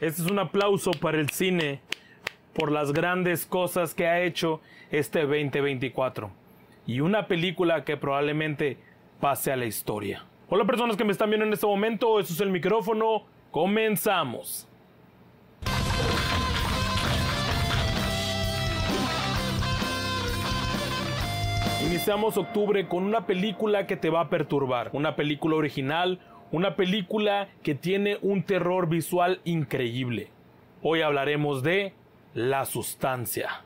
Este es un aplauso para el cine por las grandes cosas que ha hecho este 2024. Y una película que probablemente pase a la historia. Hola personas que me están viendo en este momento, eso es el micrófono, comenzamos. Iniciamos octubre con una película que te va a perturbar, una película original, una película que tiene un terror visual increíble. Hoy hablaremos de la sustancia.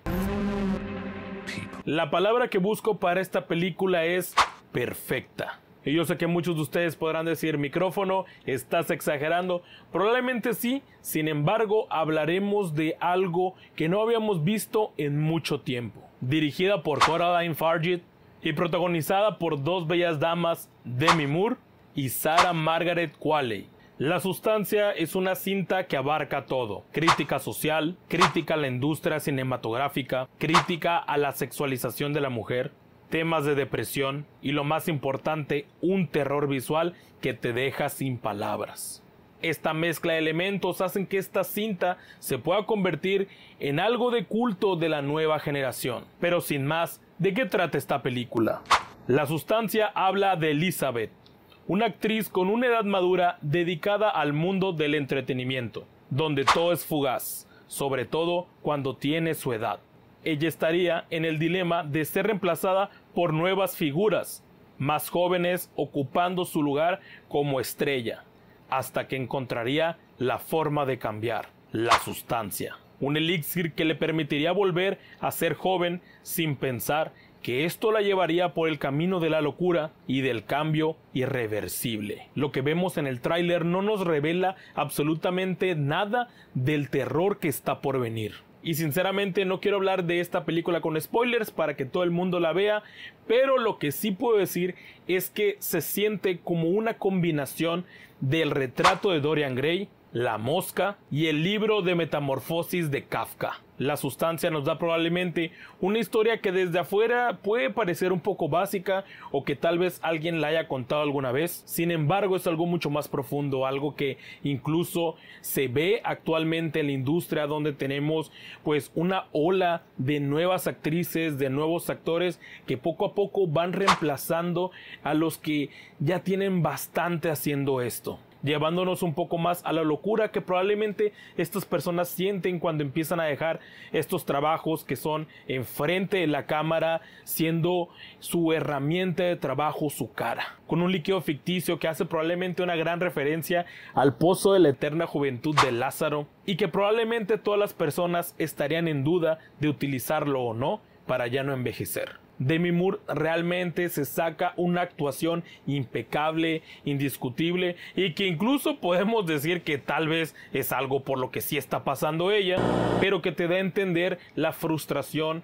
La palabra que busco para esta película es perfecta. Y yo sé que muchos de ustedes podrán decir, micrófono, estás exagerando. Probablemente sí, sin embargo, hablaremos de algo que no habíamos visto en mucho tiempo. Dirigida por Coraline Fargit y protagonizada por dos bellas damas, Demi Moore y Sarah Margaret Qualley. La sustancia es una cinta que abarca todo, crítica social, crítica a la industria cinematográfica, crítica a la sexualización de la mujer, temas de depresión y lo más importante, un terror visual que te deja sin palabras. Esta mezcla de elementos hacen que esta cinta se pueda convertir en algo de culto de la nueva generación. Pero sin más, ¿de qué trata esta película? La sustancia habla de Elizabeth, una actriz con una edad madura dedicada al mundo del entretenimiento, donde todo es fugaz, sobre todo cuando tiene su edad. Ella estaría en el dilema de ser reemplazada por nuevas figuras, más jóvenes ocupando su lugar como estrella, hasta que encontraría la forma de cambiar, la sustancia, un elixir que le permitiría volver a ser joven sin pensar que esto la llevaría por el camino de la locura y del cambio irreversible. Lo que vemos en el tráiler no nos revela absolutamente nada del terror que está por venir. Y sinceramente no quiero hablar de esta película con spoilers para que todo el mundo la vea, pero lo que sí puedo decir es que se siente como una combinación del retrato de Dorian Gray, la Mosca y el libro de Metamorfosis de Kafka. La sustancia nos da probablemente una historia que desde afuera puede parecer un poco básica o que tal vez alguien la haya contado alguna vez. Sin embargo, es algo mucho más profundo, algo que incluso se ve actualmente en la industria donde tenemos pues una ola de nuevas actrices, de nuevos actores que poco a poco van reemplazando a los que ya tienen bastante haciendo esto llevándonos un poco más a la locura que probablemente estas personas sienten cuando empiezan a dejar estos trabajos que son enfrente de la cámara, siendo su herramienta de trabajo su cara. Con un líquido ficticio que hace probablemente una gran referencia al pozo de la eterna juventud de Lázaro y que probablemente todas las personas estarían en duda de utilizarlo o no para ya no envejecer. Demi Moore realmente se saca una actuación impecable, indiscutible y que incluso podemos decir que tal vez es algo por lo que sí está pasando ella, pero que te da a entender la frustración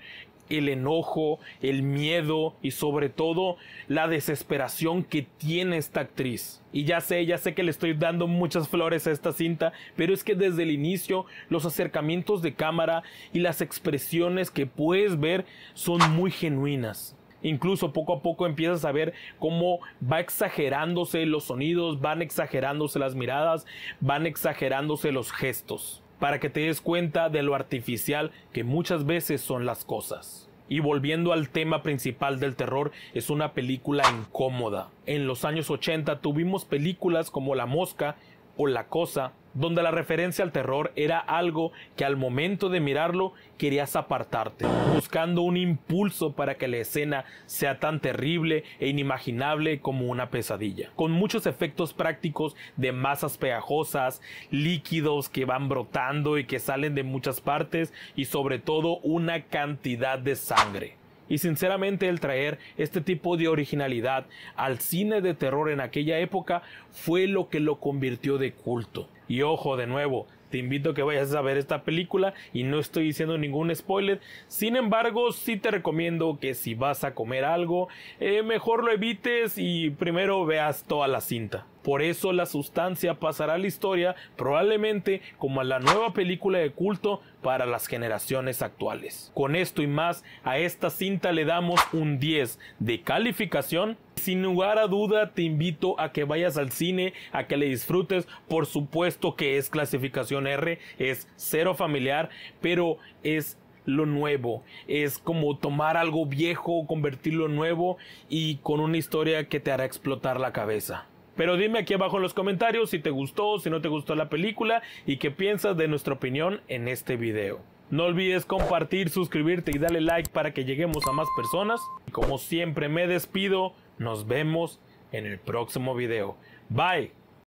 el enojo, el miedo y sobre todo la desesperación que tiene esta actriz. Y ya sé, ya sé que le estoy dando muchas flores a esta cinta, pero es que desde el inicio los acercamientos de cámara y las expresiones que puedes ver son muy genuinas. Incluso poco a poco empiezas a ver cómo va exagerándose los sonidos, van exagerándose las miradas, van exagerándose los gestos para que te des cuenta de lo artificial que muchas veces son las cosas. Y volviendo al tema principal del terror, es una película incómoda. En los años 80 tuvimos películas como La Mosca o La Cosa, donde la referencia al terror era algo que al momento de mirarlo querías apartarte, buscando un impulso para que la escena sea tan terrible e inimaginable como una pesadilla, con muchos efectos prácticos de masas pegajosas, líquidos que van brotando y que salen de muchas partes y sobre todo una cantidad de sangre. Y sinceramente el traer este tipo de originalidad al cine de terror en aquella época fue lo que lo convirtió de culto. Y ojo de nuevo, te invito a que vayas a ver esta película y no estoy diciendo ningún spoiler. Sin embargo, sí te recomiendo que si vas a comer algo, eh, mejor lo evites y primero veas toda la cinta. Por eso la sustancia pasará a la historia probablemente como a la nueva película de culto para las generaciones actuales. Con esto y más, a esta cinta le damos un 10 de calificación. Sin lugar a duda, te invito a que vayas al cine, a que le disfrutes. Por supuesto que es clasificación R, es cero familiar, pero es lo nuevo. Es como tomar algo viejo, convertirlo en nuevo y con una historia que te hará explotar la cabeza. Pero dime aquí abajo en los comentarios si te gustó, si no te gustó la película y qué piensas de nuestra opinión en este video. No olvides compartir, suscribirte y darle like para que lleguemos a más personas. Y como siempre me despido, nos vemos en el próximo video. Bye.